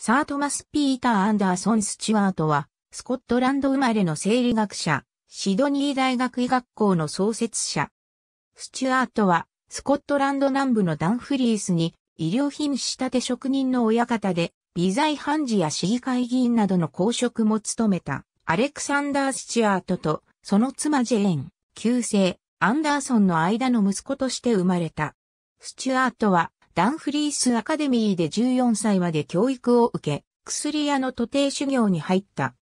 サートマス・ピーター・アンダーソン・スチュワートは、スコットランド生まれの生理学者、シドニー大学医学校の創設者。スチュワートは、スコットランド南部のダンフリースに、医療品仕立て職人の親方で、微罪判事や市議会議員などの公職も務めた、アレクサンダー・スチュワートと、その妻ジェーン、旧姓、アンダーソンの間の息子として生まれた。スチュワートは、ダンフリースアカデミーで14歳まで教育を受け、薬屋の徒弟修行に入った。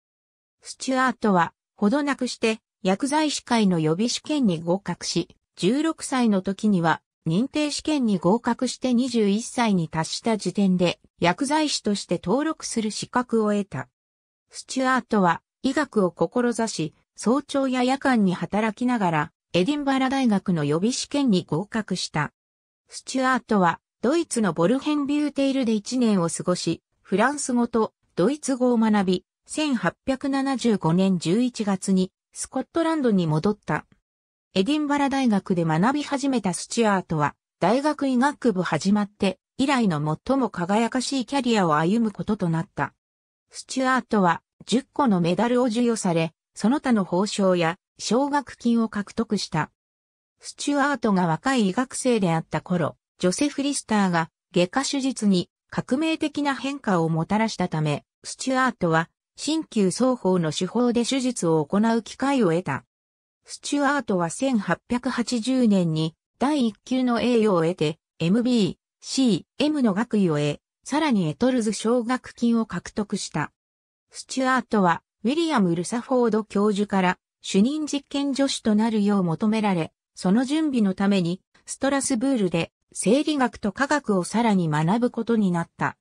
スチュアートは、ほどなくして、薬剤師会の予備試験に合格し、16歳の時には、認定試験に合格して21歳に達した時点で、薬剤師として登録する資格を得た。スチュアートは、医学を志し、早朝や夜間に働きながら、エディンバラ大学の予備試験に合格した。スチュアートは、ドイツのボルヘンビューテイルで1年を過ごし、フランス語とドイツ語を学び、1875年11月にスコットランドに戻った。エディンバラ大学で学び始めたスチュアートは、大学医学部始まって以来の最も輝かしいキャリアを歩むこととなった。スチュアートは10個のメダルを授与され、その他の報奨や奨学金を獲得した。スチュアートが若い医学生であった頃、ジョセフ・リスターが外科手術に革命的な変化をもたらしたため、スチュアートは新旧双方の手法で手術を行う機会を得た。スチュアートは1880年に第1級の栄誉を得て MB、C、M の学位を得、さらにエトルズ奨学金を獲得した。スチュアートはウィリアム・ルサフォード教授から主任実験助手となるよう求められ、その準備のためにストラスブールで生理学と科学をさらに学ぶことになった。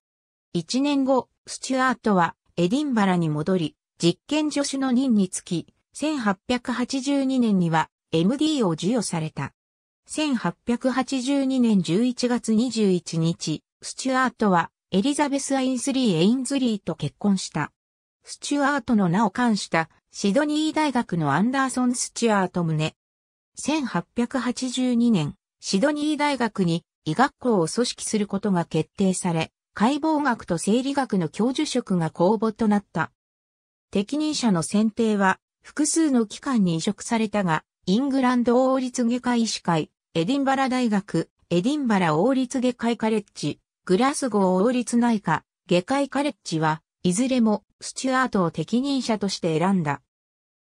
一年後、スチュアートはエディンバラに戻り、実験助手の任につき、1882年には MD を授与された。1882年11月21日、スチュアートはエリザベス・アインスリー・エインズリーと結婚した。スチュアートの名を冠したシドニー大学のアンダーソン・スチュアート宗。1882年、シドニー大学に医学校を組織することが決定され、解剖学と生理学の教授職が公募となった。適任者の選定は複数の機関に移植されたが、イングランド王立外科医師会、エディンバラ大学、エディンバラ王立外科医カレッジ、グラスゴー王立内科、外科医カレッジは、いずれもスチュアートを適任者として選んだ。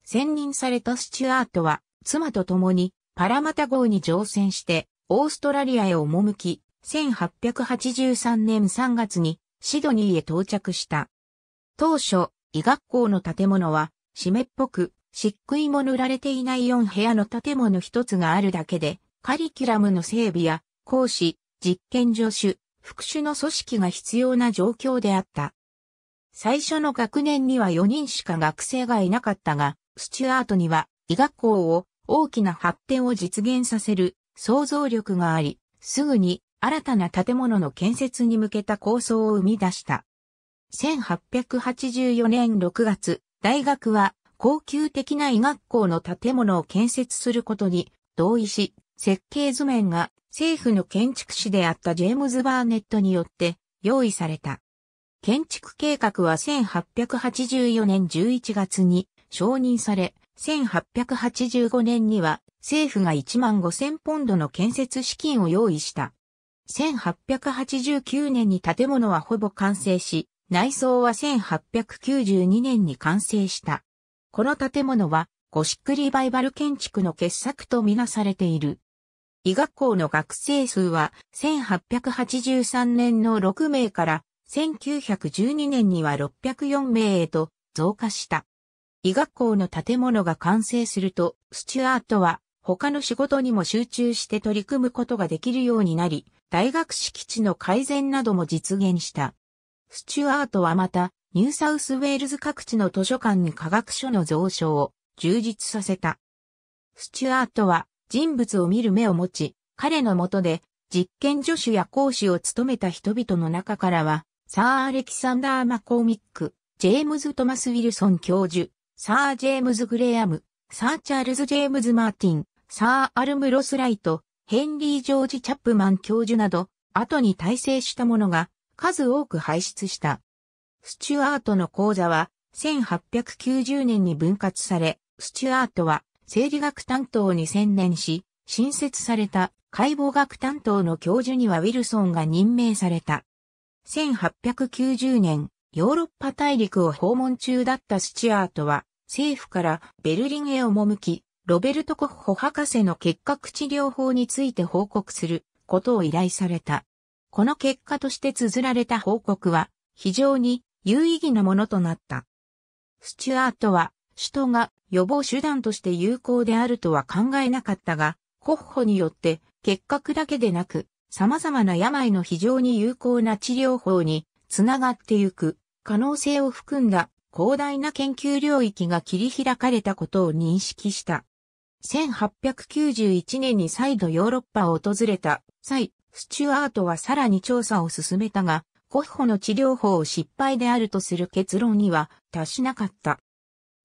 選任されたスチュアートは、妻と共にパラマタ号に乗船してオーストラリアへ赴き、1883年3月にシドニーへ到着した。当初、医学校の建物は湿っぽく、漆喰も塗られていない4部屋の建物一つがあるだけで、カリキュラムの整備や講師、実験助手、副手の組織が必要な状況であった。最初の学年には4人しか学生がいなかったが、スチュアートには医学校を大きな発展を実現させる想像力があり、すぐに新たな建物の建設に向けた構想を生み出した。1884年6月、大学は高級的な医学校の建物を建設することに同意し、設計図面が政府の建築士であったジェームズ・バーネットによって用意された。建築計画は1884年11月に承認され、1885年には政府が1万5000ポンドの建設資金を用意した。1889年に建物はほぼ完成し、内装は1892年に完成した。この建物は、ゴシックリバイバル建築の傑作とみなされている。医学校の学生数は1883年の6名から1912年には604名へと増加した。医学校の建物が完成すると、スチュアートは他の仕事にも集中して取り組むことができるようになり、大学敷地の改善なども実現した。スチュアートはまた、ニューサウスウェールズ各地の図書館に科学書の蔵書を充実させた。スチュアートは人物を見る目を持ち、彼のもとで実験助手や講師を務めた人々の中からは、サー・アレキサンダー・マコーミック、ジェームズ・トマス・ウィルソン教授、サー・ジェームズ・グレアム、サー・チャールズ・ジェームズ・マーティン、サー・アルムロスライト、ヘンリー・ジョージ・チャップマン教授など、後に大成したものが数多く輩出した。スチュアートの講座は1890年に分割され、スチュアートは生理学担当に専念し、新設された解剖学担当の教授にはウィルソンが任命された。1890年、ヨーロッパ大陸を訪問中だったスチュアートは、政府からベルリンへ赴き、ロベルト・コッホ博士の結核治療法について報告することを依頼された。この結果として綴られた報告は非常に有意義なものとなった。スチュアートは、首都が予防手段として有効であるとは考えなかったが、コッホによって結核だけでなく、様々な病の非常に有効な治療法につながってゆく可能性を含んだ広大な研究領域が切り開かれたことを認識した。1891年に再度ヨーロッパを訪れた際、スチュアートはさらに調査を進めたが、ゴッホの治療法を失敗であるとする結論には達しなかった。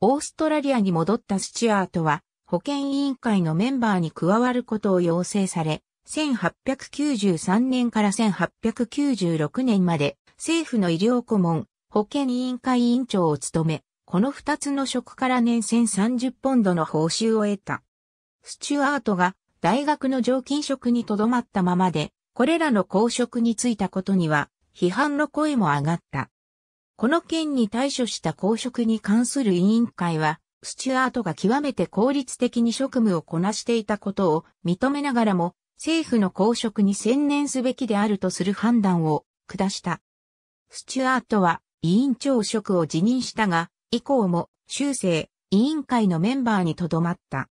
オーストラリアに戻ったスチュアートは、保健委員会のメンバーに加わることを要請され、1893年から1896年まで政府の医療顧問、保健委員会委員長を務め、この二つの職から年戦30ポンドの報酬を得た。スチュアートが大学の常勤職にとどまったままで、これらの公職に就いたことには批判の声も上がった。この件に対処した公職に関する委員会は、スチュアートが極めて効率的に職務をこなしていたことを認めながらも、政府の公職に専念すべきであるとする判断を下した。スチュアートは委員長職を辞任したが、以降も修正委員会のメンバーにとどまった。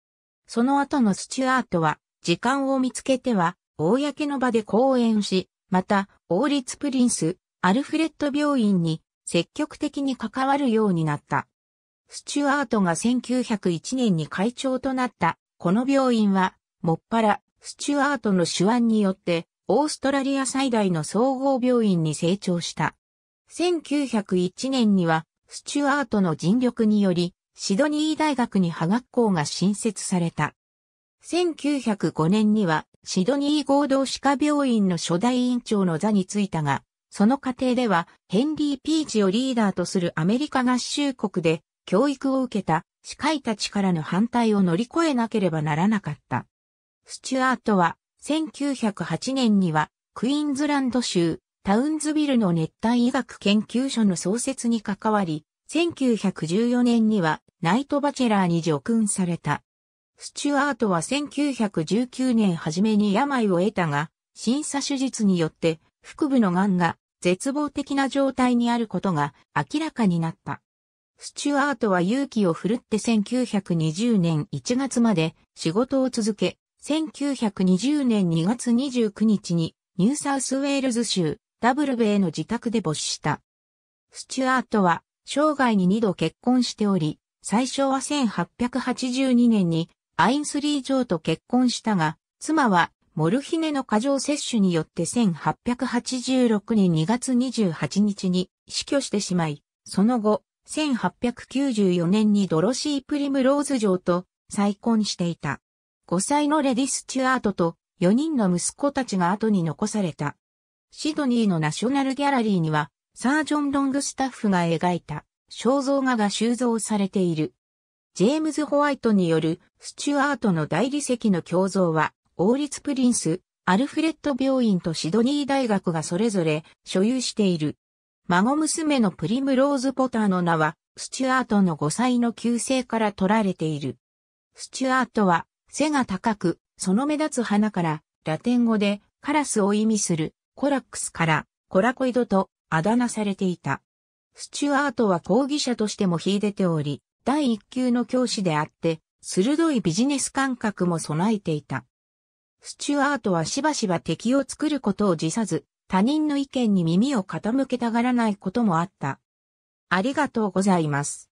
その後のスチュアートは、時間を見つけては、公の場で講演し、また、王立プリンス、アルフレッド病院に積極的に関わるようになった。スチュアートが1901年に会長となった、この病院は、もっぱら、スチュアートの手腕によって、オーストラリア最大の総合病院に成長した。1901年には、スチュアートの尽力により、シドニー大学に歯学校が新設された。1905年にはシドニー合同歯科病院の初代院長の座に就いたが、その過程ではヘンリー・ピーチをリーダーとするアメリカ合衆国で教育を受けた歯科医たちからの反対を乗り越えなければならなかった。スチュアートは1908年にはクイーンズランド州タウンズビルの熱帯医学研究所の創設に関わり、1914年にはナイトバチェラーに叙勲された。スチュアートは1919年初めに病を得たが、審査手術によって腹部の癌が絶望的な状態にあることが明らかになった。スチュアートは勇気を振るって1920年1月まで仕事を続け、1920年2月29日にニューサウスウェールズ州ダブルベイの自宅で没死した。スチュアートは生涯に二度結婚しており、最初は1882年にアインスリー城と結婚したが、妻はモルヒネの過剰摂取によって1886年2月28日に死去してしまい、その後、1894年にドロシー・プリムローズ城と再婚していた。5歳のレディ・スチュアートと4人の息子たちが後に残された。シドニーのナショナルギャラリーにはサージョン・ロングスタッフが描いた肖像画が収蔵されている。ジェームズ・ホワイトによるスチュアートの大理石の胸像は、王立プリンス、アルフレッド病院とシドニー大学がそれぞれ所有している。孫娘のプリムローズ・ポターの名は、スチュアートの5歳の旧姓から取られている。スチュアートは、背が高く、その目立つ花から、ラテン語でカラスを意味するコラックスからコラコイドとあだ名されていた。スチュアートは講義者としても秀でており、第一級の教師であって、鋭いビジネス感覚も備えていた。スチュアートはしばしば敵を作ることを辞さず、他人の意見に耳を傾けたがらないこともあった。ありがとうございます。